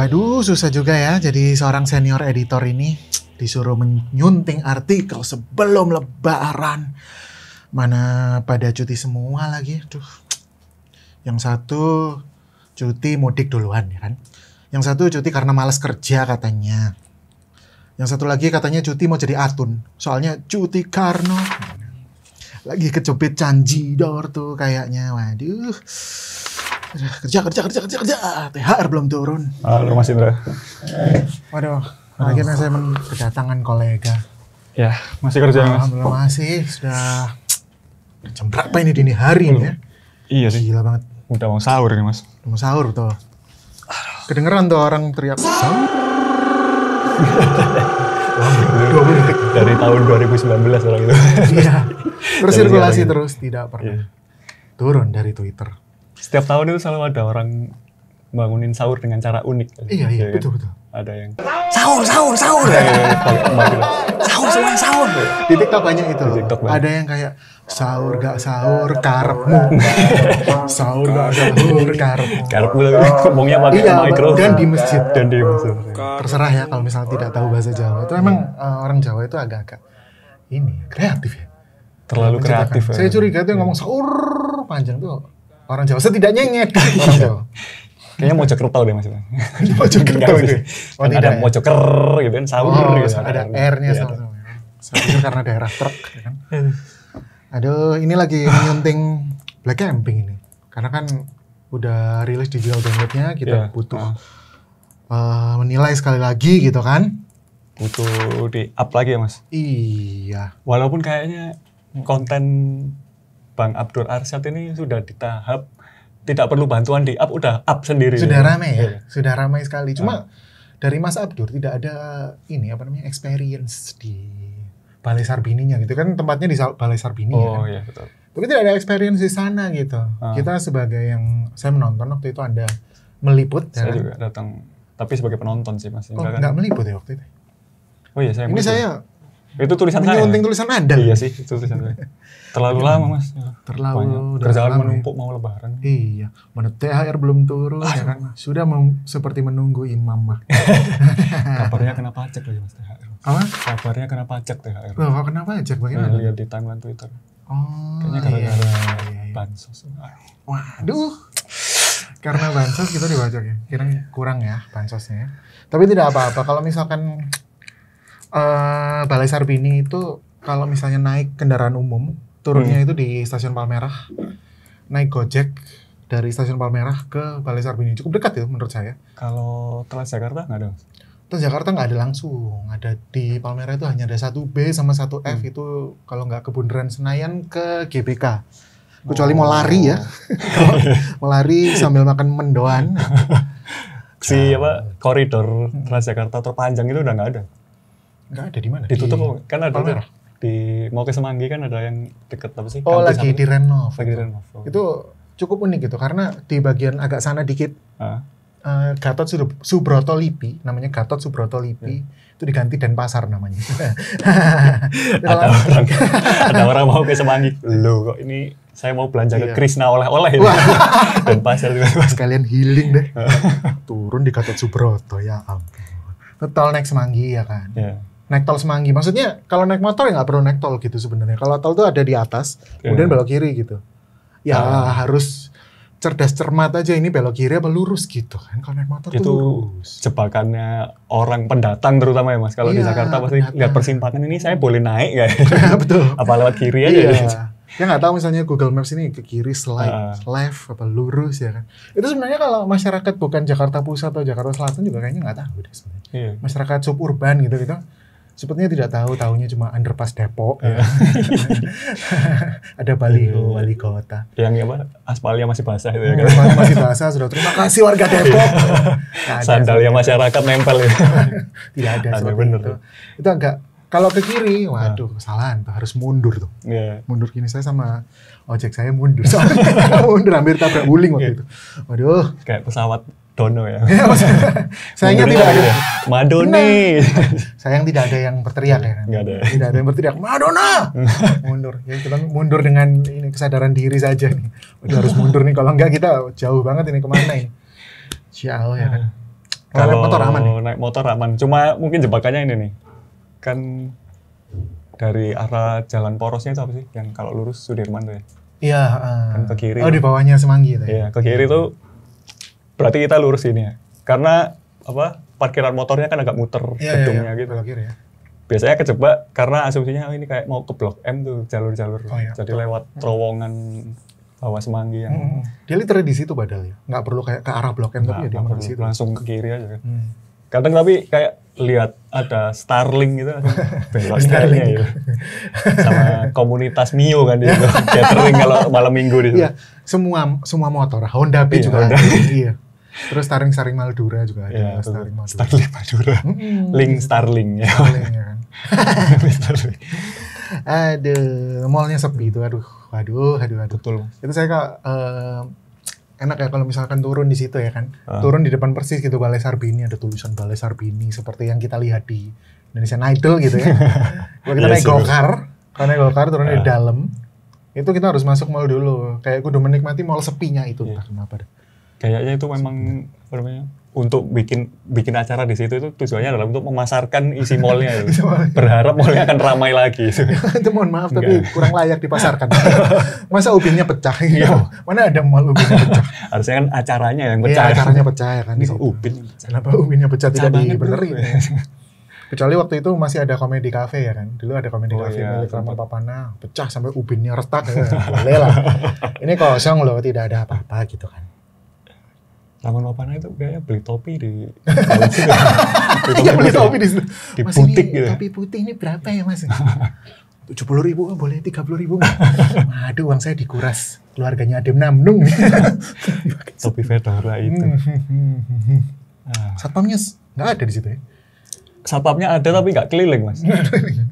Waduh, susah juga ya jadi seorang senior editor ini disuruh menyunting artikel sebelum lebaran. Mana pada cuti semua lagi, tuh Yang satu cuti mudik duluan ya kan. Yang satu cuti karena males kerja katanya. Yang satu lagi katanya cuti mau jadi atun. Soalnya cuti karena lagi kecubit canji dor tuh kayaknya. Waduh kerja kerja kerja kerja kerja ah, THR belum turun. halo ah, mas Indra bro. Waduh, akhirnya saya kedatangan kolega. Ya, masih kerja mas. Alhamdulillah masih sudah jam berapa ini dini hari ini ya? Iya sih. Gila banget. Udah mau sahur nih mas. mau sahur betul. Kedengeran tuh orang teriak sahur. Dari tahun 2019 orang itu. Iya. Terus sirkulasi terus tidak pernah iya. turun dari Twitter setiap tahun itu selalu ada orang bangunin sahur dengan cara unik. Iya, iya, iya betul, betul. Ada yang sahur, sahur, sahur. ya, ya, ya. sahur sahur. Di TikTok banyak itu. Di TikTok banyak. Ada yang kayak sahur gak sahur karpmu sahur gak sahur karpmu Karepmu ngomongnya pakai iya, mikro. Dan di masjid. Dan di masjid. Terserah ya kalau misalnya tidak tahu bahasa Jawa. Itu memang uh, iya. eh, orang Jawa itu agak-agak ini kreatif ya. Terlalu kreatif. Ya. Saya curiga tuh iya. ngomong sahur panjang tuh Orang Jawa. Setidaknya ngedit iya. orang Jawa. Kayaknya mau joker deh maksudnya. mau joker gitu. Oh, kan ada ya. mau joker gitu kan sahur oh, gitu. Ada R-nya sama-sama. Iya. Saya karena daerah truk ya kan. Aduh, ini lagi menyunting ah. Black Camping ini. Karena kan udah rilis di digital downloadnya, kita yeah. butuh uh. Uh, menilai sekali lagi gitu kan. Butuh di up lagi ya mas? Iya. Walaupun kayaknya konten Bang Abdur Arsyad ini sudah di tahap tidak perlu bantuan di up udah up sendiri. Sudah ya. ramai ya, yeah. sudah ramai sekali. Cuma ah. dari Mas Abdur tidak ada ini apa namanya experience di Balai Sarbininya gitu kan tempatnya di Balai Sarbini ya oh, ya. iya betul. Tapi tidak ada experience di sana gitu. Ah. Kita sebagai yang saya menonton waktu itu ada meliput. Ya saya kan? juga datang tapi sebagai penonton sih Mas. Oh, enggak, kan? meliput ya waktu itu. Oh iya saya. Ini meliput. saya itu tulisan saya. Menyunting tulisan Anda. Iya sih, itu tulisan saya. Terlalu iya. lama, Mas. Terlalu kerjaan ya. menumpuk mau lebaran. Iya, mana THR belum turun ah, ya kan. Sudah seperti menunggu imam mah. Kabarnya kena pajak lagi Mas THR. Apa? Kabarnya kena pajak THR. Loh, kok kena pajak bagaimana? Iya, lihat di timeline Twitter. Oh, Kayaknya iya, gara-gara iya, iya. bansos. Waduh. Karena bansos kita dibajak ya. Kira kurang ya bansosnya. Ya. Tapi tidak apa-apa kalau misalkan uh, Balai Sarbini itu kalau misalnya naik kendaraan umum, turunnya hmm. itu di Stasiun Palmerah, naik Gojek dari Stasiun Palmerah ke Balai Sarbini cukup dekat ya menurut saya. Kalau Jakarta nggak ada? Jakarta nggak ada langsung, ada di Palmerah itu hanya ada satu B sama satu F hmm. itu kalau nggak ke Bundaran Senayan ke GBK. Kecuali oh. mau lari ya, mau lari sambil makan mendoan. si apa nah. koridor hmm. Transjakarta terpanjang itu udah nggak ada. Enggak ada di mana? Ditutup di, kan ada di mau ke Semanggi kan ada yang deket apa sih? Oh lagi di renov. Lagi renov. Oh. Itu cukup unik gitu karena di bagian agak sana dikit. Uh. Uh, Gatot Subroto Lipi, namanya Gatot Subroto Lipi, yeah. itu diganti Denpasar namanya. ada orang, ada orang mau ke Semanggi, lo kok ini saya mau belanja iya. ke Krishna oleh-oleh ya. Denpasar juga. kalian healing deh. Turun di Gatot Subroto ya ampun. Total naik Semanggi ya kan. Yeah naik tol Semanggi. Maksudnya kalau naik motor ya nggak perlu naik tol gitu sebenarnya. Kalau tol tuh ada di atas, okay. Iya. kemudian belok kiri gitu. Ya uh. harus cerdas cermat aja ini belok kiri apa lurus gitu kan kalau naik motor itu tuh lurus. jebakannya orang pendatang terutama ya mas kalau iya, di Jakarta pasti nggak persimpangan ini saya boleh naik ya betul apa lewat kiri aja iya. Aja. Ya? ya nggak tahu misalnya Google Maps ini ke kiri slide uh. left apa lurus ya kan itu sebenarnya kalau masyarakat bukan Jakarta Pusat atau Jakarta Selatan juga kayaknya nggak tahu deh sebenarnya iya. masyarakat suburban gitu gitu sepertinya tidak tahu tahunya cuma underpass Depok ya. Iya. ada baliho wali iya. kota yang apa aspalnya masih basah itu ya kan masih basah sudah terima kasih warga Depok nah, yang masyarakat nempel ya tidak ada Aduh, bener. itu itu agak kalau ke kiri, nah. waduh, nah. kesalahan tuh harus mundur tuh. Yeah. Mundur kini saya sama ojek saya mundur, mundur hampir tabrak guling waktu yeah. itu. Waduh. Kayak pesawat Dono ya. Sayangnya tidak ada. Ya. Madone. Sayang tidak ada yang berteriak ya. Enggak ada. Tidak ada yang berteriak Madonna. mundur. Ya kita mundur dengan ini kesadaran diri saja nih. Udah harus mundur nih kalau enggak kita jauh banget ini kemana ini. Jauh ya kan. Kalau naik motor aman. Nih. Ya? Naik motor aman. Cuma mungkin jebakannya ini nih. Kan dari arah jalan porosnya itu apa sih? Yang kalau lurus Sudirman tuh ya. Iya. Uh, kan ke ah. kiri. Oh di bawahnya Semanggi itu ya? Iya, ke kiri tuh Berarti kita lurus lurusin ya. Karena apa? Parkiran motornya kan agak muter iya, iya, gedungnya iya. gitu. Akhir, ya. Biasanya kejebak karena asumsinya oh, ini kayak mau ke Blok M tuh jalur-jalur. Oh, iya. Jadi lewat terowongan bawah semanggi yang hmm. dia literally di situ padahal ya nggak perlu kayak ke arah blok M tapi ya dia di situ langsung ke kiri aja kan hmm. kadang tapi kayak lihat ada Starling gitu belok Starling ya sama komunitas Mio kan dia gathering kalau malam minggu di situ. Iya, semua semua motor Honda B iya, juga Honda. iya Terus Starling-Starling Maldura juga ada. Ya, Starling Maldura. Starling Madura. Hmm. Link Starling ya. Starling ya kan. Starling. aduh, mallnya sepi itu. Aduh, aduh, aduh, aduh. Betul. Itu saya kalau uh, eh, enak ya kalau misalkan turun di situ ya kan. Uh. Turun di depan persis gitu Balai Sarbini ada tulisan Balai Sarbini seperti yang kita lihat di Indonesian Idol gitu ya. kalau kita yes, iya naik Golkar, kalau naik gokar turun uh. di ah. dalam itu kita harus masuk mall dulu. Kayak gue udah menikmati mall sepinya itu yeah. entah kenapa deh kayaknya itu memang apa namanya untuk bikin bikin acara di situ itu tujuannya adalah untuk memasarkan isi mallnya itu. Berharap mallnya akan ramai lagi. Itu, mohon maaf tapi Enggak. kurang layak dipasarkan. Masa ubinnya pecah? Iya. iya. Mana ada mall ubinnya pecah? Harusnya kan acaranya yang iya, pecah. ya, acaranya pecah ya kan. Ini ubin. Kenapa ubinnya pecah tidak dibenerin? Ya. Kecuali waktu itu masih ada komedi kafe ya kan. Dulu ada komedi oh, cafe iya, milik Rama Papana. Pecah sampai ubinnya retak. Ya. Boleh lah. Ini kosong loh, tidak ada apa-apa gitu kan Taman Wapana itu kayaknya beli topi di beli iya, topi, beli topi di, di mas ini, gitu. Ya. Topi putih ini berapa ya mas? Tujuh puluh ribu oh, boleh tiga puluh ribu. Aduh uang saya dikuras keluarganya Adem Namnung. topi Fedora itu. Hmm. Satpamnya nggak ada di situ ya? satpamnya ada tapi nggak keliling mas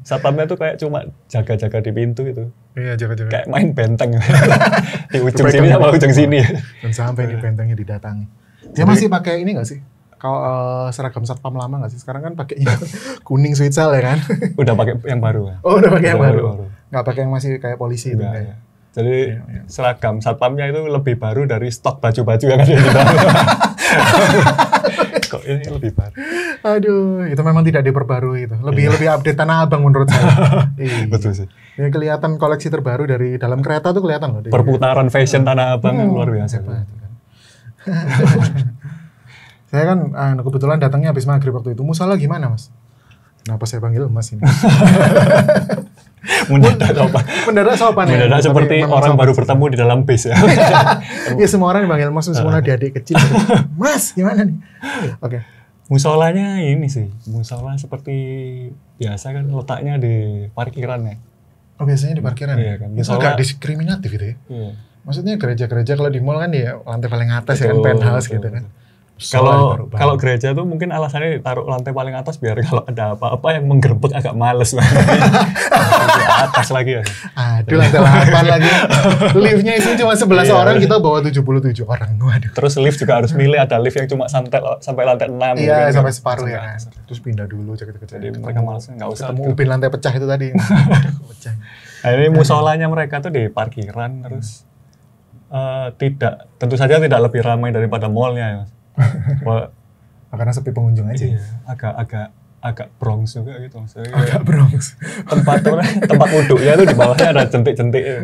satpamnya tuh kayak cuma jaga-jaga di pintu itu. iya jaga-jaga kayak main benteng di ujung sini sama ujung sini dan sampai di iya. bentengnya didatangi dia Jadi, masih pakai ini nggak sih kalau uh, seragam satpam lama nggak sih sekarang kan pakainya kuning sel ya kan udah pakai yang baru ya? oh udah pakai yang baru nggak pakai yang masih kayak polisi itu ya. Jadi iya, iya. seragam satpamnya itu lebih baru dari stok baju-baju yang ada di dalam. ini lebih baru. Aduh, itu memang tidak diperbarui itu. Lebih iya. lebih update tanah abang menurut saya. Iya. Betul sih. Ini kelihatan koleksi terbaru dari dalam kereta tuh kelihatan loh. Perputaran fashion tanah abang hmm. luar biasa. Kan. saya kan anu, kebetulan datangnya habis maghrib waktu itu. Musola gimana mas? Kenapa saya panggil mas ini? mendadak sopan. Mendadak sopan ya. Mendadak seperti orang sopan. baru bertemu di dalam bis ya. ya semua orang dipanggil mas, semua adik-adik kecil. mas, gimana nih? Oke. Okay. Musolanya ini sih, musola seperti biasa kan letaknya di parkiran ya. Oh biasanya di parkiran ya? iya, kan. Musola, agak diskriminatif gitu ya. Iya. Maksudnya gereja-gereja kalau di mall kan ya lantai paling atas betul, ya kan penthouse gitu betul, gitu kan. Kalau kalau gereja tuh mungkin alasannya ditaruh lantai paling atas biar kalau ada apa-apa yang menggerbek agak males lah. atas lagi ya. Aduh lantai delapan lagi. Liftnya itu cuma 11 iya. orang kita bawa 77 orang. Waduh. Terus lift juga harus milih ada lift yang cuma santai sampai lantai 6 Iya, gitu. sampai separuh ya. Terus pindah dulu cek cek Jadi mereka malas nggak usah. Ketemu upin lantai pecah itu tadi. pecah. Nah, ini musolanya mereka tuh di parkiran terus uh, tidak tentu saja tidak lebih ramai daripada mallnya ya Wah, karena sepi pengunjung aja. Iya, agak agak agak Bronx juga gitu maksudnya. Agak Bronx. Tempat tempat wuduknya itu di bawahnya ada centik-centik. Ya.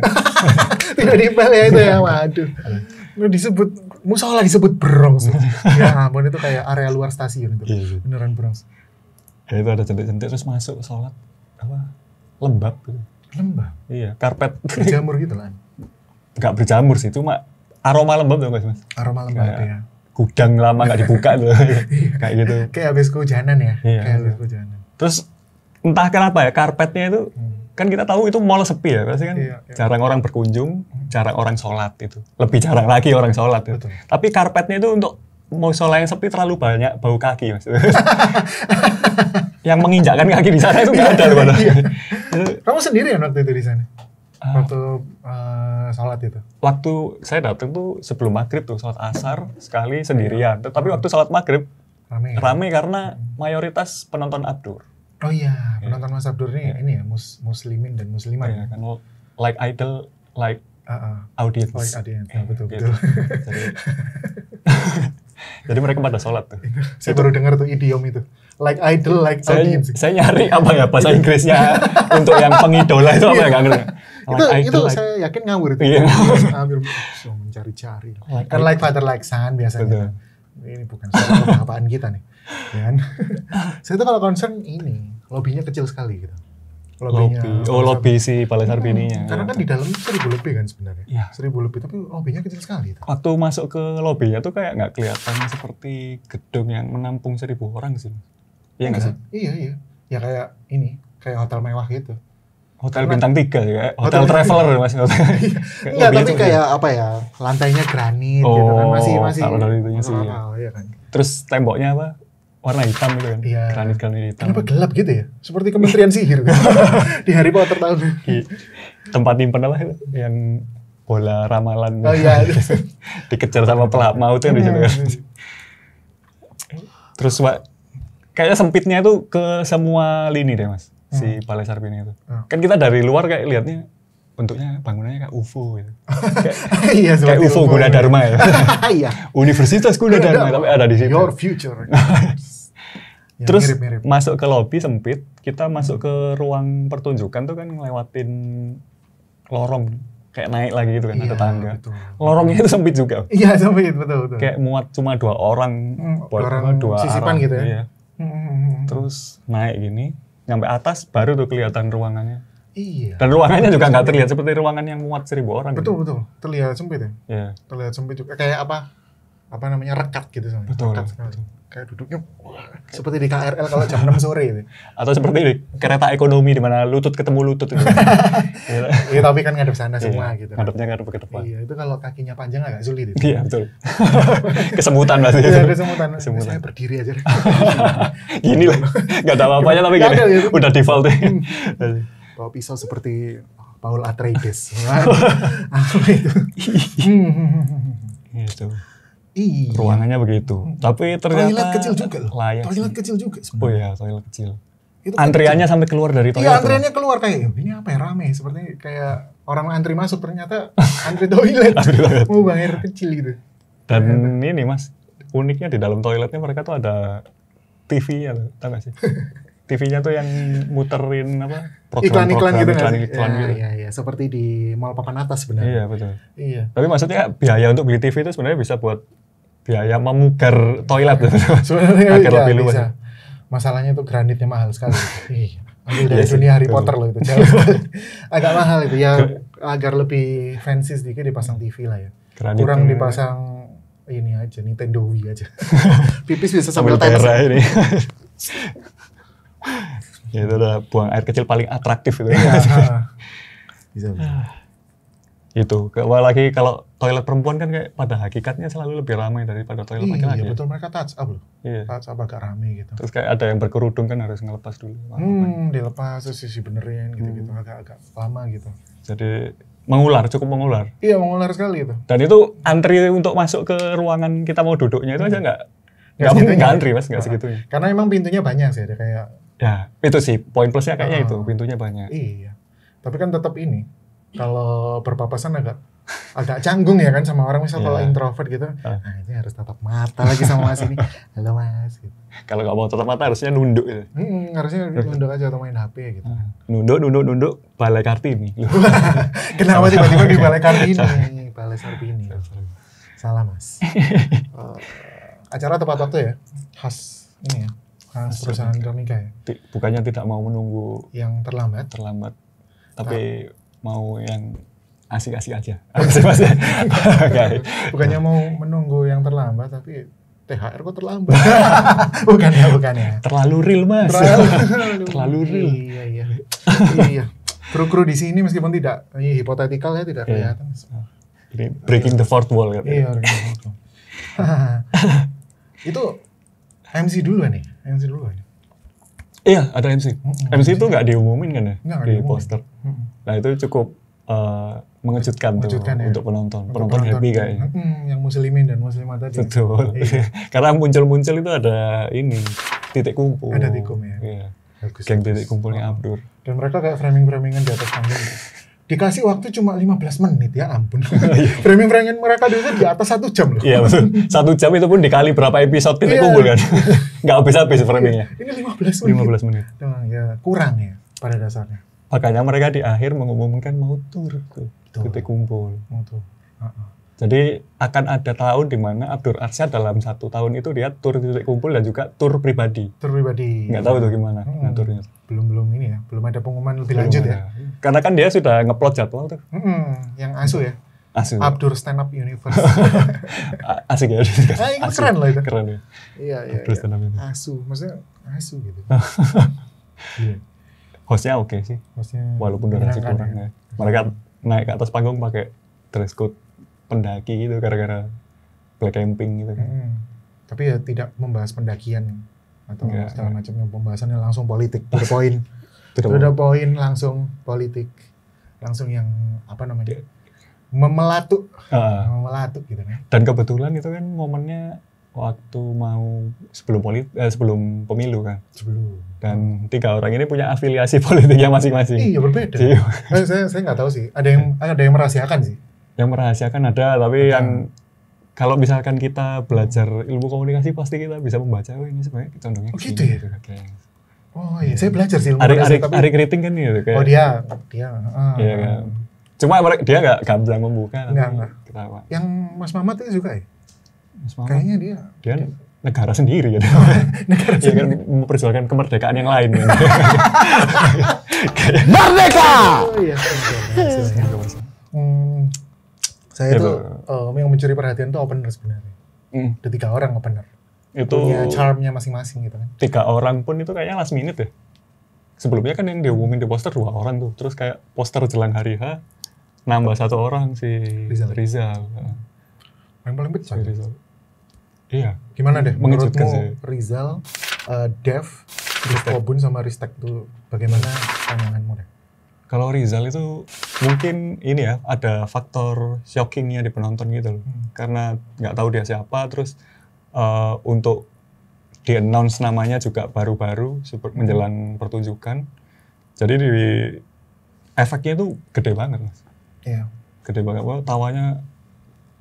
Tidak dipel ya itu ya, iya. waduh. Lu iya. disebut musola disebut Bronx. Iya. ya ampun itu kayak area luar stasiun itu. Beneran Bronx. Ya itu ada centik-centik terus masuk sholat apa lembab gitu. Lembab. Iya, karpet berjamur gitu lah. Enggak berjamur sih, cuma aroma lembab dong guys, Mas. Aroma lembab ya gudang lama nggak dibuka tuh iya. kayak gitu kayak habis kehujanan ya iya, kayak habis kehujanan terus entah kenapa ya karpetnya itu hmm. kan kita tahu itu mall sepi ya pasti kan iya, iya. jarang orang berkunjung hmm. jarang orang sholat itu lebih jarang lagi orang sholat itu tapi karpetnya itu untuk mau sholat yang sepi terlalu banyak bau kaki mas yang menginjakkan kaki di sana itu nggak ada loh iya. kamu sendiri ya waktu itu di sana Ah. waktu uh, eh, sholat itu? Waktu saya datang tuh sebelum maghrib tuh sholat asar sekali sendirian. Iya. Tapi waktu sholat maghrib rame, ya? rame karena hmm. mayoritas penonton Abdur. Oh iya, iya, penonton Mas Abdur ini yeah. ini ya mus muslimin dan muslimah iya, ya kan like idol like uh -uh. audience. Like audience, yeah, betul gitu. betul. Jadi, Jadi mereka pada sholat tuh. Saya itu. baru dengar tuh idiom itu. Like idol, like saya, audience. Saya nyari apa ya bahasa Inggrisnya untuk yang pengidola itu apa ya nggak ngerti itu like, itu like, saya yakin ngawur itu. Iya. Ambil mencari-cari. Like, kan like father like son biasanya. Betul. Ini bukan soal apaan kita nih. Dan ya saya itu kalau concern ini lobbynya kecil sekali gitu. Lobbynya, lobby. Oh lobby si paling hmm, Bininya. Iya, karena kan di dalam seribu lebih kan sebenarnya. Ya. Seribu lebih tapi lobbynya kecil sekali. Itu. Waktu masuk ke lobbynya tuh kayak nggak kelihatan seperti gedung yang menampung seribu orang sih. Iya nggak iya sih? Iya iya. Ya kayak ini kayak hotel mewah gitu. Hotel bintang tiga ya, hotel, hotel traveler mas. Hotel. Enggak, iya, tapi kayak gitu. apa ya, lantainya granit oh, gitu kan oh, masih masih. Kalau dari itu sih. Ya. Oh iya kan. Terus temboknya apa? warna hitam gitu kan, ya. granit granit hitam. Kenapa gelap gitu ya? Seperti Kementerian Sihir di Harry Potter tahun. Tempat nyimpen apa yang bola ramalan. Oh iya. Dikejar sama pelak maut kan di situ kan. Iya, Terus kayaknya sempitnya itu ke semua lini deh mas si Balai hmm. Sarbini itu. Hmm. Kan kita dari luar kayak liatnya bentuknya bangunannya kayak UFO gitu. kayak, iya, kayak UFO Guna ya. Dharma ya. Iya. Universitas Guna Dharma tapi ada di situ. Your future. Ya, Terus mirip, mirip. masuk ke lobi sempit, kita masuk ke ruang pertunjukan tuh kan ngelewatin lorong kayak naik lagi gitu kan ya, ada tangga. Betul. Lorongnya itu sempit juga. Iya sempit betul betul. Kayak muat cuma dua orang, hmm, orang dua sisipan arang, gitu ya. Iya. Terus naik gini, nyampe atas baru tuh kelihatan ruangannya. Iya. Dan ruangannya juga nggak terlihat seperti ruangan yang muat seribu orang. Gitu. Betul gitu. betul, terlihat sempit ya. Yeah. Terlihat sempit juga kayak apa? Apa namanya rekat gitu. sama. Betul. Rekat sekali. betul kayak duduknya seperti di KRL kalau jam 6 sore ini. Atau seperti di kereta ekonomi di mana lutut ketemu lutut gitu. Iya, tapi kan ngadep sana semua iya, gitu. Kan. Ngadepnya ngadep ke depan. Iya, itu kalau kakinya panjang agak sulit itu. Iya, betul. kesemutan berarti. Iya, kesemutan. Ya. kesemutan. Saya berdiri aja. gini lah. nggak ada apa-apanya tapi gini. Ya. Udah default. Ya. Hmm. deh. Bawa pisau seperti Paul Atreides. Apa itu? Gitu. Iya. Ruangannya begitu. Tapi ternyata toilet kecil juga loh. Layak toilet sih. kecil juga Sebenernya. Oh iya, toilet kecil. Itu antriannya sampai keluar dari toilet. Iya, antriannya keluar kayak ya, ini apa ya rame seperti kayak orang antri masuk ternyata antri toilet. antri toilet. Mau bayar kecil gitu. Dan ternyata. ini Mas, uniknya di dalam toiletnya mereka tuh ada TV ya, tahu gak sih? TV-nya tuh yang muterin apa? Iklan-iklan gitu iklan, iklan, iklan ya, gitu. Iya, iya, iya, seperti di Mall Papan Atas sebenarnya. Iya, betul. Iya. Tapi maksudnya biaya untuk beli TV itu sebenarnya bisa buat biaya memugar toilet gitu. sebenarnya agar iya, lebih luas. Masalahnya itu granitnya mahal sekali. iya. Ambil dari yes. dunia Harry Potter loh itu. Agak mahal itu ya agar lebih fancy sedikit dipasang TV lah ya. Granit Kurang dipasang ini aja Nintendo Wii aja. Pipis bisa sambil teras. ini ya, itu adalah buang air kecil paling atraktif itu. Ya, bisa, bisa. Itu. Lagi kalau toilet perempuan kan kayak pada hakikatnya selalu lebih ramai daripada toilet iya, laki-laki. Iya, betul mereka touch up loh. Iya. Touch up agak ramai gitu. Terus kayak ada yang berkerudung kan harus ngelepas dulu. Hmm, dilepas terus sisi benerin gitu-gitu hmm. agak agak lama gitu. Jadi mengular, cukup mengular. Iya, mengular sekali itu. Dan itu antri untuk masuk ke ruangan kita mau duduknya itu hmm. aja nggak nggak antri mas nggak ah, ah. segitunya. Karena emang pintunya banyak sih, ada kayak Ya, itu sih poin plusnya kayaknya uh, itu, oh, pintunya banyak. Iya. Tapi kan tetap ini kalau berpapasan agak agak canggung ya kan sama orang misal yeah. kalau iya. introvert gitu, uh. nah ini harus tetap mata lagi sama Mas ini. Halo Mas gitu. Kalau nggak mau tetap mata harusnya nunduk gitu. Hmm, harusnya nunduk aja atau main HP gitu. Ah, nunduk, nunduk, nunduk Balai Kartini. Kenapa tiba-tiba di Balai Kartini? Balai Sarbini. Salah Mas. uh, acara tepat waktu ya. Khas ini ya. Mas perusahaan Granika ya. Bukannya tidak mau menunggu yang terlambat. Terlambat. Tapi nah. mau yang asik-asik aja. Bukannya mau menunggu yang terlambat tapi THR kok terlambat. bukan ya, bukan ya. Terlalu real, Mas. Terlalu, Terlalu real. Iya, iya. iya. Kru-kru di sini meskipun tidak ini hipotetikal ya tidak yeah. kelihatan. Iya. Iya, breaking the fourth wall kan. Iya, itu MC dulu nih, ya? MC dulu nih. Iya, ada MC. Mm-hmm. MC itu nggak diumumin kan ya nggak, di diumumin. poster. Mm-hmm. Nah itu cukup uh, eh, mengejutkan, mengejutkan tuh ya. untuk penonton. Untuk penonton, penonton happy kayaknya. Mm, yang muslimin dan muslimat tadi. Betul. Iya. Karena muncul-muncul itu ada ini titik kumpul. Ada titik kumpul ya. Iya. Geng titik kumpulnya oh. Abdur. Dan mereka kayak framing-framingan di atas panggung. dikasih waktu cuma 15 menit ya ampun framing framing mereka dulu di atas satu jam loh iya betul satu jam itu pun dikali berapa episode kita iya. kumpul kan nggak habis habis framingnya iya, ini 15 menit 15 menit nah, ya kurang ya pada dasarnya makanya mereka di akhir mengumumkan mau tur tuh kita kumpul mau tur uh -uh. Jadi akan ada tahun di mana Abdur Arsyad dalam satu tahun itu dia tur titik kumpul dan juga tur pribadi. Tur pribadi. Nggak tahu tuh gimana hmm. ngaturnya. Belum belum ini ya, belum ada pengumuman lebih belum lanjut ada. ya. Karena kan dia sudah ngeplot jadwal tuh. Hmm, yang asu ya. Asu. Abdur Stand Up Universe. Asik ya. Nah, itu keren loh itu. Keren ya. Iya, iya. Abdur iya. Stand Up Universe. Asu, maksudnya asu gitu. yeah. Hostnya oke okay sih. Hostnya Walaupun durasi kurang ya. ya. Mereka naik ke atas panggung pakai dress code pendaki gitu gara-gara black camping gitu kan. Hmm. Tapi ya tidak membahas pendakian atau enggak, segala macamnya pembahasannya langsung politik poin Sudah poin langsung politik. Langsung yang apa namanya? memelatu. Uh, memelatu gitu kan. Dan kebetulan itu kan momennya waktu mau sebelum politik eh, sebelum pemilu kan sebelum dan tiga orang ini punya afiliasi politiknya masing-masing iya berbeda iya. saya saya nggak tahu sih ada yang ada yang merahasiakan sih yang merahasiakan ada tapi Betul. yang kalau misalkan kita belajar ilmu komunikasi pasti kita bisa membaca oh ini sebenarnya condongnya oh, gitu ya? Gitu, kayak. Oh iya, saya belajar sih ilmu Ari, Ari, Ari Keriting kan ya kayak. Oh dia, dia. Uh, iya kan. Cuma dia nggak bisa membuka. nggak Kita Ketawa. Yang Mas Mamat itu juga ya? Mas Mamat. Kayaknya dia. Dia, dia negara sendiri ya. negara iya, kan, sendiri. Ya kan memperjuangkan kemerdekaan yang lain. Kan. Merdeka! Oh, iya. iya, iya saya itu, um, yang mencuri perhatian tuh opener sebenarnya. Mm. Ada tiga orang opener. Itu punya charmnya masing-masing gitu kan. Tiga orang pun itu kayaknya last minute ya. Sebelumnya kan yang diumumin di poster dua orang tuh. Terus kayak poster jelang hari H nambah satu orang si Rizal. Rizal. Yang paling pecah. Si Rizal. Iya. Gimana deh menurutmu sih. Rizal, uh, Dev, Terus Kobun sama Ristek tuh bagaimana pandanganmu deh? Kalau Rizal itu mungkin ini ya ada faktor shockingnya di penonton gitu loh. Hmm. Karena nggak tahu dia siapa, terus uh, untuk di announce namanya juga baru-baru super hmm. menjelang pertunjukan. Jadi di efeknya itu gede banget mas. Iya. Gede banget. Wah, tawanya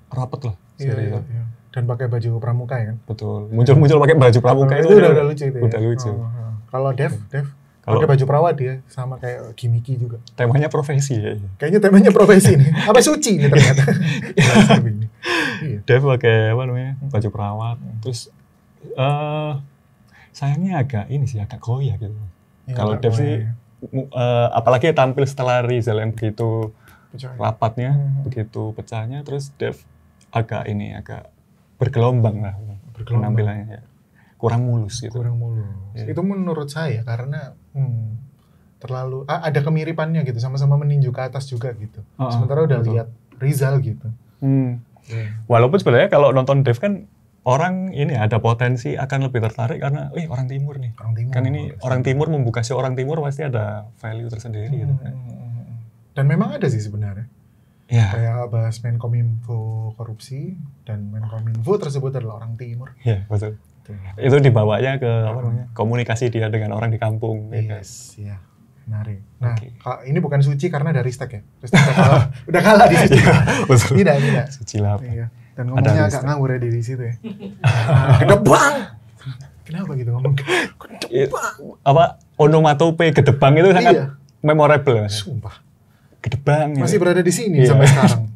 rapet lah. Iya, iya, iya. Dan pakai baju pramuka ya kan? Betul. Muncul-muncul pakai baju pramuka itu, itu udah, udah lucu itu. Ya? Udah ya? lucu. Oh, oh, oh. Kalau Dev, Dev kalau pakai baju perawat dia sama kayak Kimiki juga. Temanya profesi ya. Iya. Kayaknya temanya profesi nih. Apa suci nih ternyata. Iya. Dia pakai apa namanya? Baju perawat. Terus uh, sayangnya agak ini sih agak goyah gitu. Ya, Kalau Dev sih uh, apalagi tampil setelah Rizal yang begitu Pecah. rapatnya, hmm. begitu pecahnya terus Dev agak ini agak bergelombang lah bergelombang. penampilannya. Ya kurang mulus gitu. Kurang mulus. Ya. Itu menurut saya karena Hmm. Terlalu ada kemiripannya gitu, sama-sama meninju ke atas juga gitu. Uh -huh. Sementara udah betul. lihat Rizal gitu. Hmm. Yeah. Walaupun sebenarnya kalau nonton Dev kan orang ini ada potensi akan lebih tertarik karena, eh orang timur nih. Orang timur. Kan ini orang timur membuka si orang timur pasti ada value tersendiri gitu hmm. gitu kan. Hmm, hmm, hmm. Dan memang ada sih sebenarnya. Yeah. Kayak bahas Menkominfo korupsi dan Menkominfo tersebut adalah orang timur. Iya, yeah, betul. Gitu. itu dibawanya ke apa namanya komunikasi dia dengan orang di kampung ya kan? yes ya. Yeah. Menarik. Nah, okay. ini bukan suci karena dari stek ya. Ristek udah kalah, udah kalah di situ. Iya, tidak, tidak. Suci lah. Iya. Dan ngomongnya Ada agak ngawur ya di situ ya. gedebang. Nah, Kenapa gitu ngomong? Gedebang. Iya, apa onomatope gedebang itu sangat iya. memorable. Ya. Sumpah. Gedebang. Ya. Masih berada di sini iya. sampai sekarang.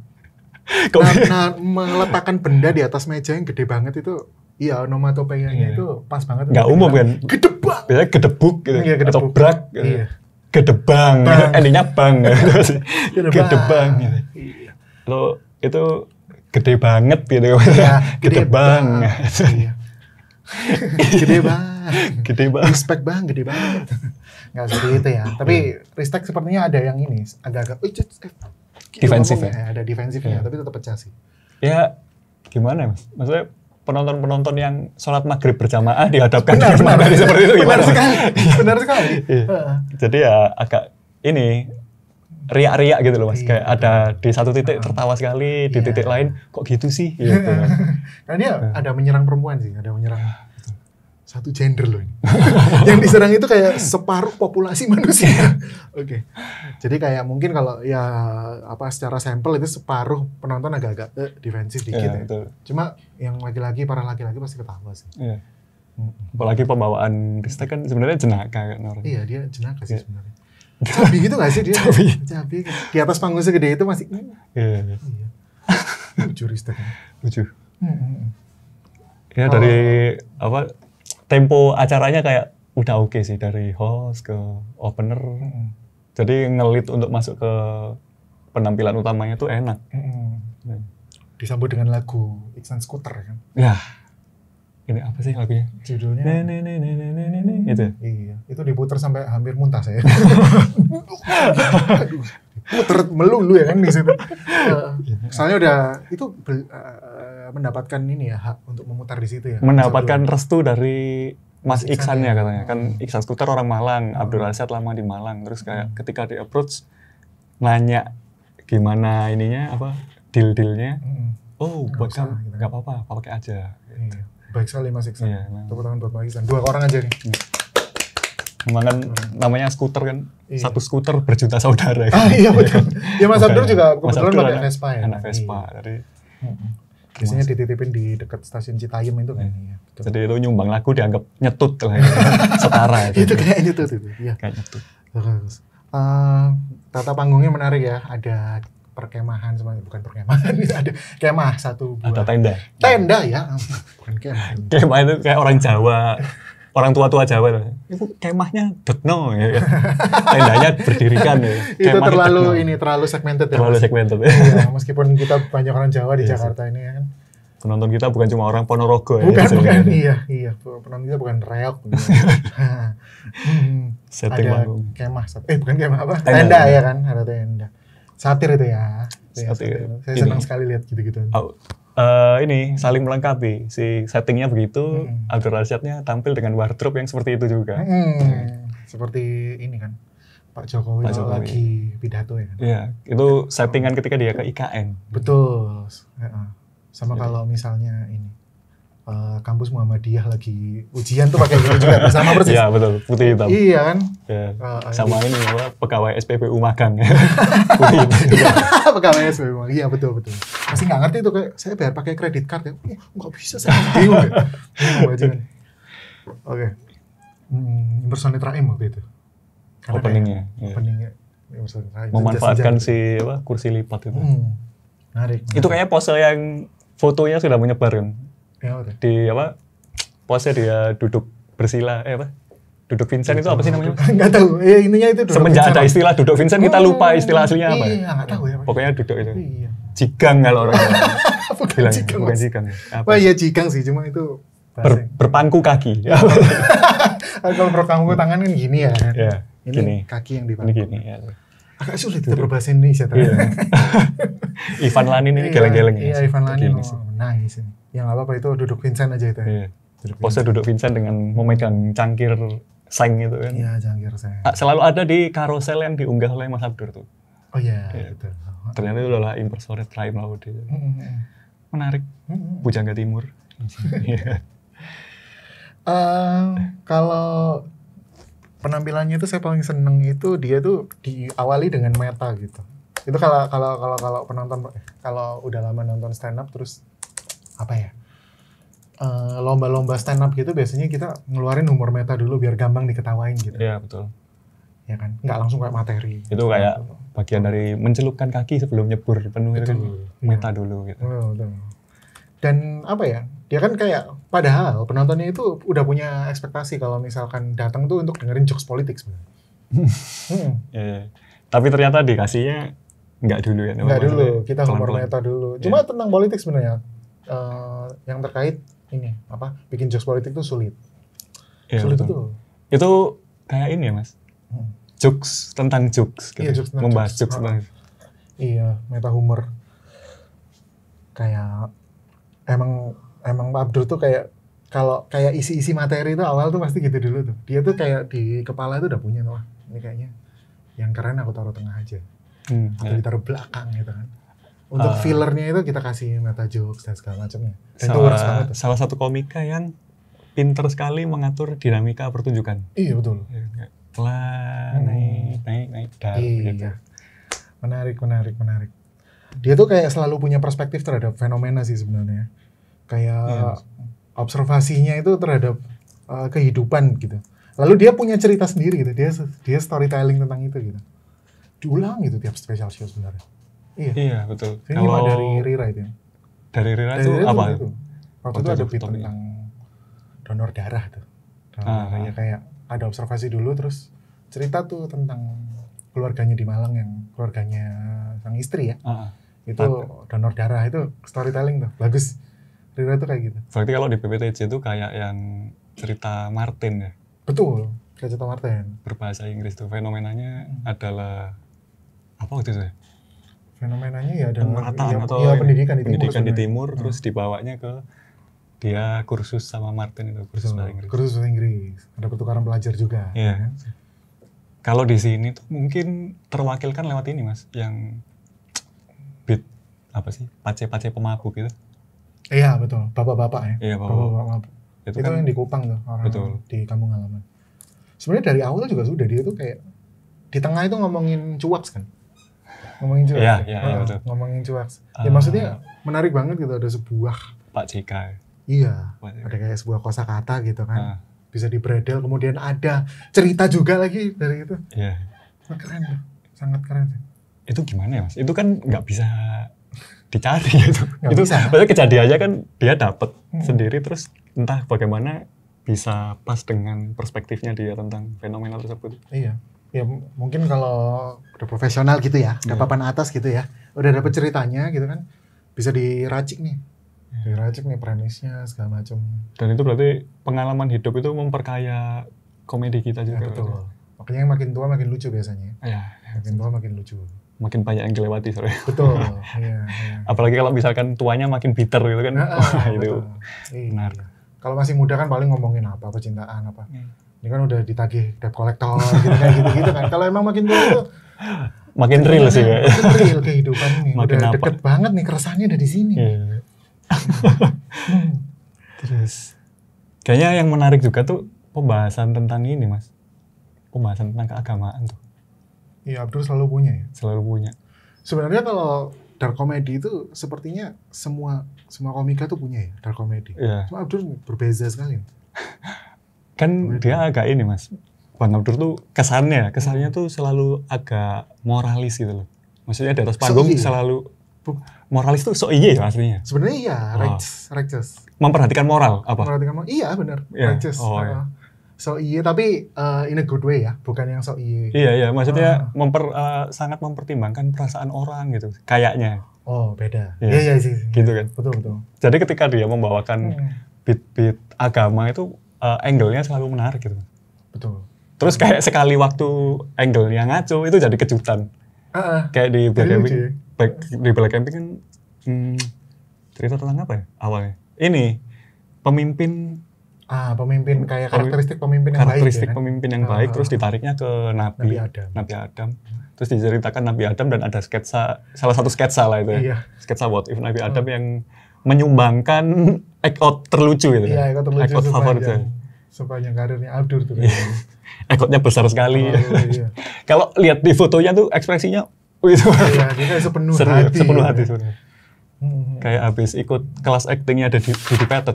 nah, nah, meletakkan benda di atas meja yang gede banget itu Iya, onomatopeyanya topengnya itu pas banget. Gak umum kan? Gedebak. Biasanya gedebuk gitu. Iya, gedebuk. Atau brak. Gitu. Iya. Gedebang. Bang. Endingnya bang. gedebang. gedebang gitu. Iya. Lo itu gede banget gitu. Iya, gede bang. Iya. gede bang. Gede bang. Respect bang, gede banget. Gak seperti itu ya. Tapi respect sepertinya ada yang ini. Agak-agak. Eh, ya? Defensif ya. Ada defensifnya, tapi tetap pecah sih. Ya, gimana ya, mas? Maksudnya penonton-penonton yang sholat maghrib berjamaah dihadapkan benar, benar. Dari seperti itu gimana? Benar sekali. Iya. benar sekali. Iya. Jadi ya agak ini riak-riak gitu loh mas, iya, kayak ada di satu titik tertawa sekali, di titik lain kok gitu sih. Gitu. Karena dia ada menyerang perempuan sih, ada menyerang satu gender loh ini. yang diserang itu kayak separuh populasi manusia. Iya. Oke. Okay. Jadi kayak mungkin kalau ya apa secara sampel itu separuh penonton agak-agak eh, defensif dikit yeah, ya. Itu. Cuma yang laki-laki para laki-laki pasti ketawa sih. Yeah. Apalagi pembawaan Rista kan sebenarnya jenaka kan orang. Iya, dia jenaka sih yeah. sebenarnya. Cabi gitu gak sih dia? Cabi. Cabi. Di atas panggung segede itu masih. Iya. iya, iya. Lucu Rista Lucu. Ya dari apa tempo acaranya kayak udah oke okay sih dari host ke opener. Mm. Jadi ngelit untuk masuk ke penampilan utamanya tuh enak. Mm. Disambut dengan lagu Iksan Scooter kan? Ya. Ini apa sih lagunya? Judulnya ne, ne, ne, ne, ne, ne, Itu. Iya, itu diputar sampai hampir muntah saya. Aduh, puter melulu ya kan di situ. Uh, soalnya udah itu uh, mendapatkan ini ya hak untuk memutar di situ ya. Mendapatkan restu dari Mas Iksan ya, ya katanya. Kan hmm. Iksan Skuter orang Malang, hmm. Abdul Rasyad lama di Malang. Terus kayak hmm. ketika di approach nanya gimana ininya apa deal-dealnya. Oh, buat kamu gitu. nggak apa-apa, pakai aja. Hmm. Baik sekali Mas Iksan. Iya, nah. Tepuk tangan buat Mas Iksan. Dua orang aja nih. Memang kan namanya skuter kan, iya. satu skuter berjuta saudara. Ya. Ah, iya betul. ya Mas Abdul juga kebetulan pakai Vespa ya. Anak Vespa, iya. dari biasanya dititipin di dekat stasiun Citayam itu kan. Ya. Jadi itu nyumbang lagu dianggap nyetut gitu. lah ya. setara itu. itu kayak nyetut itu. Iya. Kayak nyetut. Terus uh, tata panggungnya menarik ya. Ada perkemahan semuanya bukan perkemahan ada kemah satu buah. Ada tenda. Tenda ya. Bukan kemah. Kemah itu kayak orang Jawa orang tua-tua Jawa itu kemahnya dekno ya, ya. tendanya berdirikan ya. itu itu terlalu dekno. ini terlalu segmented ya, terlalu ya, segmented ya. meskipun kita banyak orang Jawa di iya, Jakarta ini ya kan penonton kita bukan cuma orang Ponorogo ya, bukan, ya bukan iya iya penonton kita bukan reok hmm, Setting ada kemah eh bukan kemah apa tenda, tenda ya kan ada tenda satir itu ya satir, satir. saya senang sekali lihat gitu-gitu oh uh, ini saling melengkapi si settingnya begitu hmm. Abdul Rasyadnya tampil dengan wardrobe yang seperti itu juga hmm. Hmm. seperti ini kan Pak Jokowi, Pak Jokowi. lagi pidato ya. kan? Ya itu settingan ketika dia ke IKN. Betul. sama kalau misalnya ini Eh, kampus Muhammadiyah lagi ujian tuh pakai gitu juga sama persis. Iya betul, putih hitam. Iya kan? Ya. sama ini apa pegawai SPBU magang. putih iya, pegawai SPBU Iya betul betul. Masih nggak ngerti tuh kayak saya bayar pakai kredit card ya. Eh, nggak bisa saya bingung. Ya. Oke. Okay. Hmm, impersonate Raim waktu itu. Karena openingnya. Ya. Openingnya. Iya, Memanfaatkan si gitu. apa, kursi lipat itu. Hmm. Narik, narik. Itu kayaknya pose yang fotonya sudah menyebar kan? ya, di apa pose dia duduk bersila eh apa duduk Vincent itu apa sih namanya? Enggak tahu. Ya eh, intinya itu duduk Semenjak Vincent. ada istilah duduk Vincent kita lupa oh, istilah aslinya apa. Ya? Iya, enggak tahu ya. Pokoknya duduk itu. Iya. Jigang kalau orang bukan bilang. Jigang, bukan jigang. Apa? ya jigang sih, cuma itu Ber, berpangku kaki. kalau berpangku tangan kan gini ya. Iya. Ini gini. kaki yang dipangku. Ini gini, ya. Agak sulit kita berbahasa Indonesia ternyata. Ivan Lanin ini iya, geleng-geleng. Ya. Iya, Ivan Lanin. Nangis ini yang nggak apa-apa itu duduk Vincent aja itu. Ya. Iya. Duduk Pose Vincent. duduk Vincent dengan memegang cangkir seng gitu kan. Iya cangkir seng. Ah, selalu ada di karosel yang diunggah oleh Mas Abdur tuh. Oh iya. Yeah, Betul. Ternyata itu adalah impersore terakhir Laude. Mm -hmm. Menarik. Mm -hmm. Bujangga Timur. Iya. um, kalau penampilannya itu saya paling seneng itu dia tuh diawali dengan meta gitu itu kalau kalau kalau kalau penonton eh, kalau udah lama nonton stand up terus apa ya eh, lomba-lomba uh, stand up gitu biasanya kita ngeluarin humor meta dulu biar gampang diketawain gitu. Iya betul. Ya kan, nggak langsung kayak materi. Itu gitu. kayak bagian dari mencelupkan kaki sebelum nyebur penuh itu kan meta dulu gitu. Oh, betul. Dan apa ya? Dia kan kayak padahal penontonnya itu udah punya ekspektasi kalau misalkan datang tuh untuk dengerin jokes politik sebenarnya. hmm. Ya, ya. Tapi ternyata dikasihnya nggak dulu ya. Nggak dulu, kita humor meta dulu. Iya. Cuma ya. tentang politik sebenarnya Eh, yang terkait ini apa bikin jokes politik itu sulit. Ya, sulit betul. itu. Itu kayak ini ya mas. Hmm. Jokes tentang jokes. Gitu. Iya, jokes tentang Membahas jokes, jokes tentang. Ah, iya meta humor. Kayak emang emang Pak Abdur tuh kayak kalau kayak isi-isi materi itu awal tuh pasti gitu dulu tuh. Dia tuh kayak di kepala itu udah punya tuh. Ini kayaknya yang keren aku taruh tengah aja. Hmm, atau ya. ditaruh belakang gitu kan untuk uh, fillernya itu kita kasih meta jokes dan segala macamnya. salah, Salah satu komika yang pinter sekali mengatur dinamika pertunjukan. Iya betul. Pelan, iya, iya. hmm. naik, naik, naik, dar, iya. gitu. Menarik, menarik, menarik. Dia tuh kayak selalu punya perspektif terhadap fenomena sih sebenarnya. Kayak iya. observasinya itu terhadap uh, kehidupan gitu. Lalu dia punya cerita sendiri gitu. Dia dia storytelling tentang itu gitu. Diulang gitu tiap special show sebenarnya. Iya. iya, betul. Ini Kalau dari Rira itu. Ya? Dari Rira itu dari apa? Itu, Waktu itu ada fitur iya. tentang donor darah tuh. Nah, ah. kayak, ah. kayak ada observasi dulu terus cerita tuh tentang keluarganya di Malang yang keluarganya sang istri ya. Ah. ah. Itu donor darah itu storytelling tuh bagus. Rira tuh kayak gitu. Berarti kalau di PPTC itu kayak yang cerita Martin ya. Betul, cerita Martin. Berbahasa Inggris tuh fenomenanya hmm. adalah apa waktu itu ya? fenomenanya ya pemerataan ya, ya atau ya, pendidikan di pendidikan timur, di timur hmm. terus dibawanya ke dia kursus sama Martin itu kursus bahasa Inggris. Kursus bahasa Inggris. Ada pertukaran pelajar juga. Iya. ya Kalau di sini tuh mungkin terwakilkan lewat ini mas, yang beat apa sih pace-pace pemabuk itu. Iya betul, bapak-bapak ya. Iya bapak-bapak Itu, itu kan, yang di Kupang tuh orang betul. di kampung halaman. Sebenarnya dari awal juga sudah dia tuh kayak di tengah itu ngomongin cuaks kan ngomongin cuaks. Iya, iya, iya, ah, betul. Ngomongin cuaks. Ya maksudnya ah. menarik banget gitu ada sebuah Pak JK. Iya. Ada kayak sebuah kosa kata gitu kan. Uh, bisa dibredel kemudian ada cerita juga lagi dari itu. Iya. Yeah. Keren tuh. Sangat keren Itu gimana ya, Mas? Itu kan nggak bisa dicari gitu. Gak itu bisa. maksudnya kejadiannya kan dia dapat hmm. sendiri terus entah bagaimana bisa pas dengan perspektifnya dia tentang fenomena tersebut. Iya ya mungkin kalau udah profesional gitu ya, udah yeah. papan atas gitu ya, udah dapet ceritanya gitu kan, bisa diracik nih, iya. diracik nih premisnya segala macam. Dan itu berarti pengalaman hidup itu memperkaya komedi kita juga. Ya, ya? betul. Berarti. Makanya yang makin tua makin lucu biasanya. ya Makin tua makin lucu. Makin banyak yang dilewati sorry. Betul. iya, ya. Apalagi kalau misalkan tuanya makin bitter gitu kan. Nah, Wah, itu. Iya. Benar. Iya. Kalau masih muda kan paling ngomongin apa, percintaan apa. Ya ini kan udah ditagih debt collector gitu kayak gitu-gitu kan. Kalau emang makin tua itu makin real sih ya. Makin real kehidupan ini. Makin udah apa? deket banget nih keresahannya ada di sini. Iya. Hmm. Terus kayaknya yang menarik juga tuh pembahasan tentang ini, Mas. Pembahasan tentang keagamaan tuh. Iya, Abdul selalu punya ya. Selalu punya. Sebenarnya kalau dark comedy itu sepertinya semua semua komika tuh punya ya dark comedy. Yeah. Cuma Abdul berbeza sekali. kan dia agak ini mas Bang Abdur tuh kesannya kesannya tuh selalu agak moralis gitu loh maksudnya di atas panggung so, iya. selalu moralis tuh so iya ya aslinya sebenarnya iya oh. righteous, righteous memperhatikan moral apa memperhatikan moral iya benar yeah. righteous oh, uh-uh. iya. so iya tapi uh, in a good way ya bukan yang so iya iya iya maksudnya uh. memper uh, sangat mempertimbangkan perasaan orang gitu kayaknya oh beda iya yeah. iya yeah, yeah, yeah, gitu kan betul betul jadi ketika dia membawakan hmm. beat-beat agama itu uh, angle-nya selalu menarik gitu. Betul. Terus kayak sekali waktu angle-nya ngaco itu jadi kejutan. Uh, kayak di Black Camping, ya. back, di Black Camping kan hmm, cerita tentang apa ya awalnya? Ini pemimpin Ah, pemimpin kayak karakteristik pemimpin yang karakteristik baik. Karakteristik pemimpin yang baik ya. ah, terus ah. ditariknya ke Nabi Nabi Adam. Nabi Adam. Terus diceritakan Nabi Adam dan ada sketsa salah satu sketsa lah itu ya. Iya. Sketsa what if Nabi Adam uh. yang menyumbangkan ekot terlucu itu. Kan? Iya, ekot terlucu. Ekot favorit saya. Sepanjang karirnya Abdur tuh. Iya. Ekotnya besar sekali. Oh, iya. iya. Kalau lihat di fotonya tuh ekspresinya itu iya, dia sepenuh seru, hati. Sepenuh hati ya. sebenarnya. Hmm. Kayak habis ikut kelas actingnya ada di di, di Petet.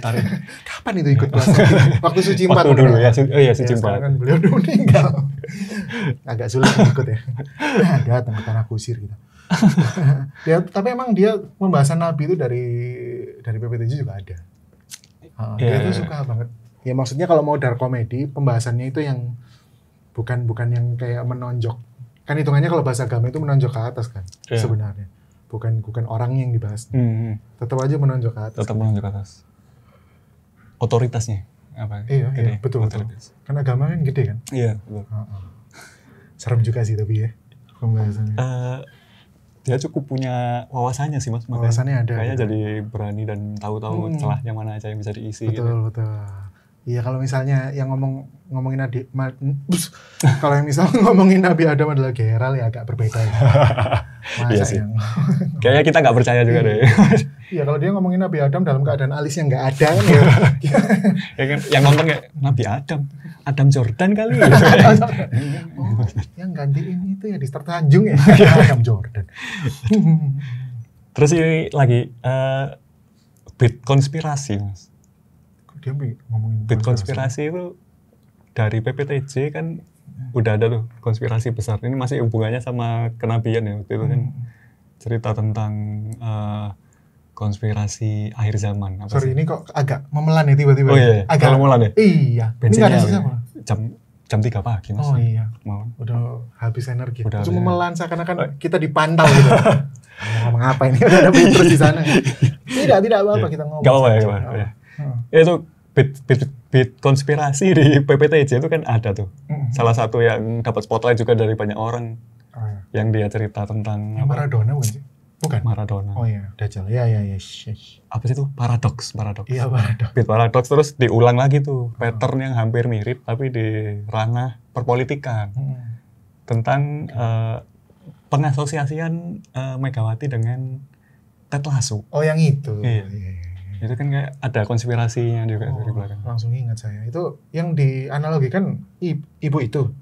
Tarik. Kapan itu ikut kelas acting? Waktu Suci Empat. Waktu dulu ya, oh iya ya, Suci Empat. Ya, kan beliau udah meninggal. Agak sulit ikut ya. Nah, datang tanah kusir gitu dia, tapi emang dia pembahasan Nabi itu dari dari PPTJ juga ada. Uh, yeah. Dia itu iya. suka banget. Ya maksudnya kalau mau dark comedy, pembahasannya itu yang bukan bukan yang kayak menonjok. Kan hitungannya kalau bahasa agama itu menonjok ke atas kan yeah. sebenarnya. Bukan bukan orang yang dibahas. Mm -hmm. Tetap aja menonjok ke atas. Tetap menonjok ke atas. Otoritasnya apa? Iya, iya betul Otoritas. betul. Karena agama kan gede kan. Iya. Yeah, Uh ah. Serem juga sih tapi ya pembahasannya. Uh, dia ya, cukup punya wawasannya sih mas. wawasannya ada. Kayaknya gitu. jadi berani dan tahu-tahu hmm. celahnya mana aja yang bisa diisi. Betul gitu. betul. Iya kalau misalnya yang ngomong ngomongin Nabi kalau yang misal ngomongin Nabi Adam adalah Geral ya agak berbeda ya. iya sih. Yang... Kayaknya kita nggak percaya juga deh. Iya kalau dia ngomongin Nabi Adam dalam keadaan alis yang nggak ada kan ya. ya kan yang nonton kayak Nabi Adam, Adam Jordan kali. ya. oh, yang gantiin itu ya di Tanjung ya Adam Jordan. Terus ini lagi uh, bit konspirasi mas dia ngomongin bit konspirasi itu dari PPTJ kan udah ada tuh konspirasi besar ini masih hubungannya sama kenabian ya waktu itu kan. hmm. kan cerita tentang uh, konspirasi akhir zaman apa sorry sih? ini kok agak memelan ya tiba-tiba oh iya, ya? iya. agak memelan ya iya bensinnya ini ada sisa, jam jam tiga pagi mas oh iya mau udah habis energi udah cuma memelan seakan-akan kita dipantau gitu ngomong apa ini udah ada petrus di sana tidak tidak apa-apa iya. kita ngomong gak apa-apa ya, ya. Hmm. itu bit, bit, bit konspirasi di PPTJ itu kan ada tuh. Mm -hmm. Salah satu yang dapat spotlight juga dari banyak orang. Oh, iya. Yang dia cerita tentang ya, Maradona bukan sih? Bukan. Maradona. Oh iya, Dajjal. Ya ya ya. Apa sih itu? Paradoks, paradoks. Iya, paradoks. Bit paradoks terus diulang lagi tuh, oh. pattern yang hampir mirip tapi di ranah perpolitikan. Hmm. Tentang okay. uh, eh, pengasosiasian uh, Megawati dengan Ted Lasso. Oh, yang itu. Iya. iya. iya itu kan kayak ada konspirasinya juga oh, belakang langsung ingat saya itu yang dianalogikan ibu itu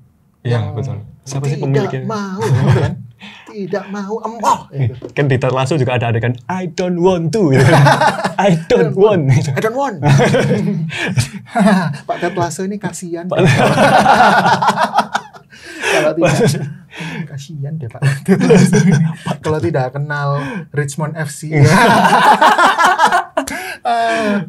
ya, yang betul. siapa sih pemiliknya gitu kan? tidak mau tidak mau emoh gitu. kan di terlasu juga ada adegan I don't want to gitu. Kan. gitu. I don't want I don't want Pak Terlasu ini kasihan kalau tidak kasihan deh Pak kalau tidak kenal Richmond FC Ah,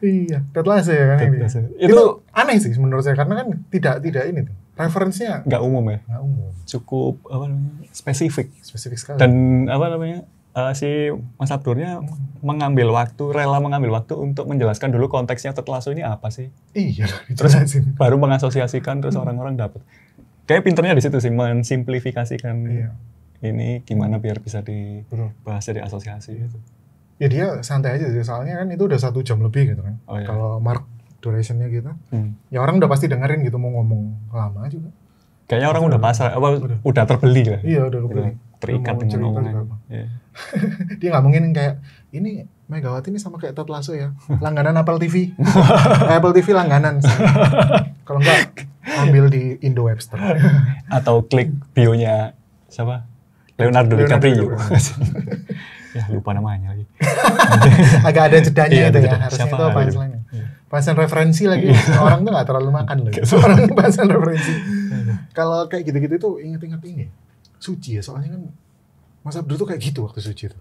iya, Ted Lasso ya kan ini. Ya. Itu, itu aneh sih menurut saya karena kan tidak tidak ini tuh. Referensinya nggak umum ya? Nggak umum. Cukup apa namanya? spesifik. Spesifik sekali. Dan apa namanya? Uh, si Mas Abdurnya hmm. mengambil waktu, rela mengambil waktu untuk menjelaskan dulu konteksnya Ted Lasso ini apa sih. Iya, terus baru mengasosiasikan terus hmm. orang-orang hmm. dapat. Kayak pinternya di situ sih mensimplifikasikan iya. ini gimana biar bisa dibahas jadi asosiasi gitu ya dia santai aja sih soalnya kan itu udah satu jam lebih gitu kan oh, iya. kalau mark durationnya gitu hmm. ya orang udah pasti dengerin gitu mau ngomong lama juga kayaknya orang udah, pasar apa udah, udah terbeli lah iya udah terbeli terikat dengan omongan yeah. dia nggak mungkin kayak ini Megawati ini sama kayak Ted Lasso ya langganan Apple TV Apple TV langganan kalau enggak ambil di Indo Webster atau klik bionya siapa Leonardo, Leonardo DiCaprio ya lupa namanya lagi. Agak ada jedanya iya, itu ya, harusnya itu apa istilahnya. Iya. referensi lagi, iya. orang tuh gak terlalu makan loh. Orang pasien referensi. Iya. Kalau kayak gitu-gitu itu inget-inget ini. Suci ya, soalnya kan Mas Abdul tuh kayak gitu waktu suci itu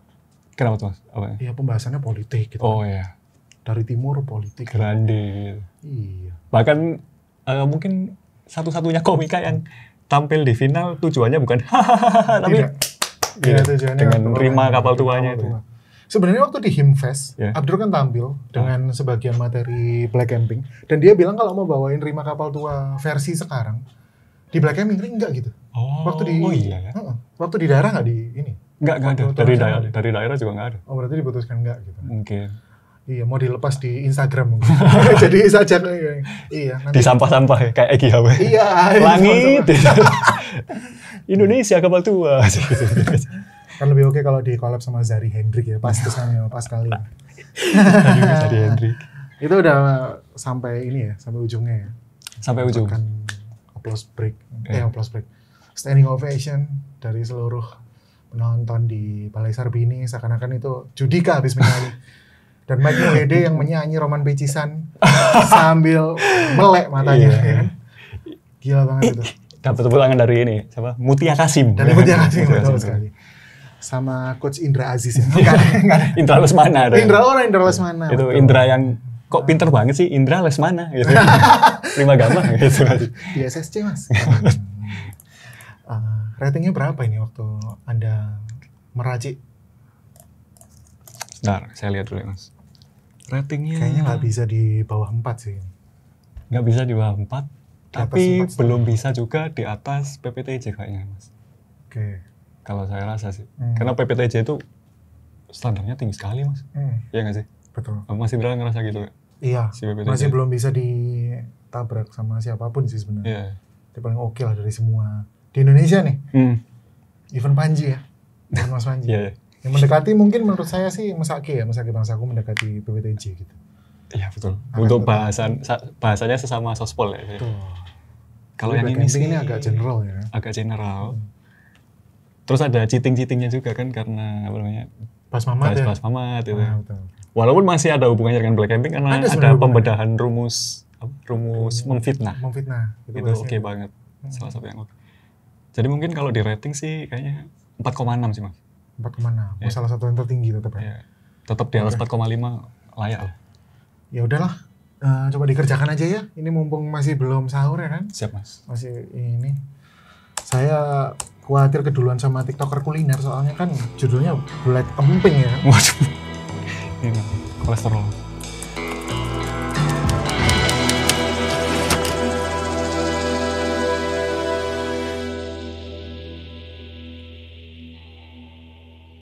Kenapa tuh mas? Apa? Ya pembahasannya politik gitu. Oh iya. Dari timur politik. Grande. Iya. Bahkan uh, mungkin satu-satunya komika yang tampil di final tujuannya bukan hahaha tapi Gila, tujuannya dengan Rima kapal tuanya itu. Tua. Sebenarnya waktu di Himfest, yeah. Abdur kan tampil ah. dengan sebagian materi Black Camping dan dia bilang kalau mau bawain Rima kapal tua versi sekarang di Black Camping enggak gitu. Oh, waktu di oh iya ya. Uh, waktu di daerah enggak di ini. Enggak, enggak ada. Dari daerah, dari daerah juga enggak ada. Oh, berarti diputuskan enggak gitu. Mungkin. Iya, mau dilepas di Instagram mungkin. Jadi saja iya, nanti. di sampah-sampah kayak Egi HW. Iya, langit. Indonesia kapal tua. kan lebih oke kalau di collab sama Zari Hendrik ya, pas kesannya pas kali. Zari Hendrik. Itu udah sampai ini ya, sampai ujungnya ya. Sampai ujung. Kan applause break. Yeah. Eh, applause break. Standing ovation dari seluruh penonton di Balai Sarbini seakan-akan itu Judika habis menyanyi dan Mike Mohede yang menyanyi Roman Becisan sambil melek matanya yeah. ya kan? gila banget itu dapat pulangan dari ini siapa Mutia Kasim dari Mutia Kasim betul sekali sama coach Indra Aziz ya enggak, Indra Lesmana ada. Indra orang oh, Indra Lesmana itu betul. Indra yang kok pinter banget sih Indra Lesmana gitu lima gambar gitu di SSC mas uh, ratingnya berapa ini waktu anda meracik Bentar, saya lihat dulu ya mas. Ratingnya... Kayaknya nggak bisa di bawah 4 sih. Nggak bisa di bawah 4, di tapi 4 belum bisa juga di atas PPTJ kayaknya mas. Oke. Okay. Kalau saya rasa sih. Hmm. Karena PPTJ itu standarnya tinggi sekali mas. Hmm. Iya nggak sih? Betul. Oh, mas Indra ngerasa gitu ya? Iya, si masih belum bisa ditabrak sama siapapun sih sebenarnya. Iya. Yeah. paling oke okay lah dari semua. Di Indonesia nih, hmm. event Panji ya. Mas Panji. Iya, yeah, yang mendekati mungkin menurut saya sih Musaki ya, bangsa Bangsaku mendekati PPTJ gitu. Iya betul. Akan Untuk bahasan bahasanya sesama sospol ya. Kalau yang ini sih ini agak general ya. Agak general. Hmm. Terus ada citing-citingnya juga kan karena apa namanya? Pas mamat pas, ya. Pas mamat itu. Ah, Walaupun masih ada hubungannya dengan black camping karena ada, ada pembedahan rumus rumus hmm. memfitnah. Memfitnah. Itu, itu oke okay banget. Hmm. Salah satu yang oke. Jadi mungkin kalau di rating sih kayaknya 4,6 sih mas. 4,6. Yeah. Salah satu yang tertinggi tetap ya. Yeah. Tetap di atas empat koma lima layak lah. Ya udahlah. Uh, coba dikerjakan aja ya. Ini mumpung masih belum sahur ya kan? Siap, Mas. Masih ini. Saya khawatir keduluan sama TikToker kuliner soalnya kan judulnya Black Emping ya. Waduh. Ini kolesterol.